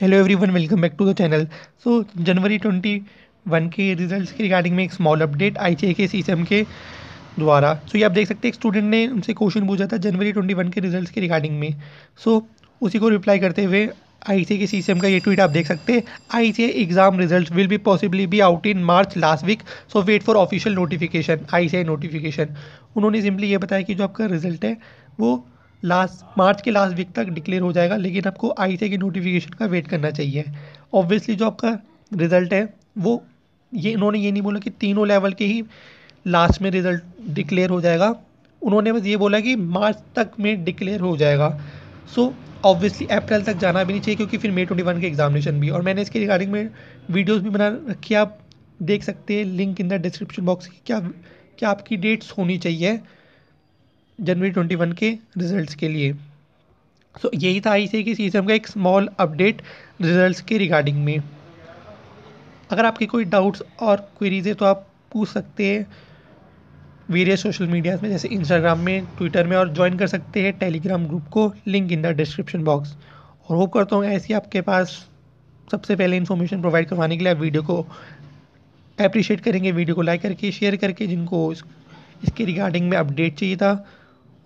hello everyone welcome back to the channel so January twenty one के results के regarding में एक small update आई के सी के द्वारा सो so, ये आप देख सकते हैं एक स्टूडेंट ने उनसे क्वेश्चन पूछा था जनवरी ट्वेंटी वन के रिजल्ट्स के रिगार्डिंग में सो so, उसी को रिप्लाई करते हुए आई सी के सी का ये ट्वीट आप देख सकते हैं I C exam result will be possibly be out in March last week so wait for official notification I C notification उन्होंने सिंपली ये बताया कि जो आपका रिजल्ट है वो लास्ट मार्च के लास्ट वीक तक डिक्लेयर हो जाएगा लेकिन आपको आई टी की नोटिफिकेशन का वेट करना चाहिए ऑब्वियसली जो आपका रिज़ल्ट है वो ये इन्होंने ये नहीं बोला कि तीनों लेवल के ही लास्ट में रिज़ल्ट डिक्लेयर हो जाएगा उन्होंने बस ये बोला कि मार्च तक में डिक्लेयर हो जाएगा सो ऑब्वियसली अप्रैल तक जाना भी नहीं चाहिए क्योंकि फिर मे ट्वेंटी वन के एग्जामिनेशन भी और मैंने इसके रिगार्डिंग में वीडियोज़ भी बना रखी आप देख सकते हैं link in the description box की क्या क्या आपकी डेट्स होनी चाहिए जनवरी ट्वेंटी वन के रिजल्ट्स के लिए सो so, यही था आई कि सीसम का एक स्मॉल अपडेट रिजल्ट्स के रिगार्डिंग में अगर आपके कोई डाउट्स और क्वेरीज है तो आप पूछ सकते हैं वेरियस सोशल मीडियाज़ में जैसे इंस्टाग्राम में ट्विटर में और ज्वाइन कर सकते हैं टेलीग्राम ग्रुप को link in the description box और होप करता हूँ ऐसी आपके पास सबसे पहले इन्फॉर्मेशन प्रोवाइड करवाने के लिए आप वीडियो को अप्रिशिएट करेंगे वीडियो को लाइक करके शेयर करके जिनको इसके रिगार्डिंग में अपडेट चाहिए था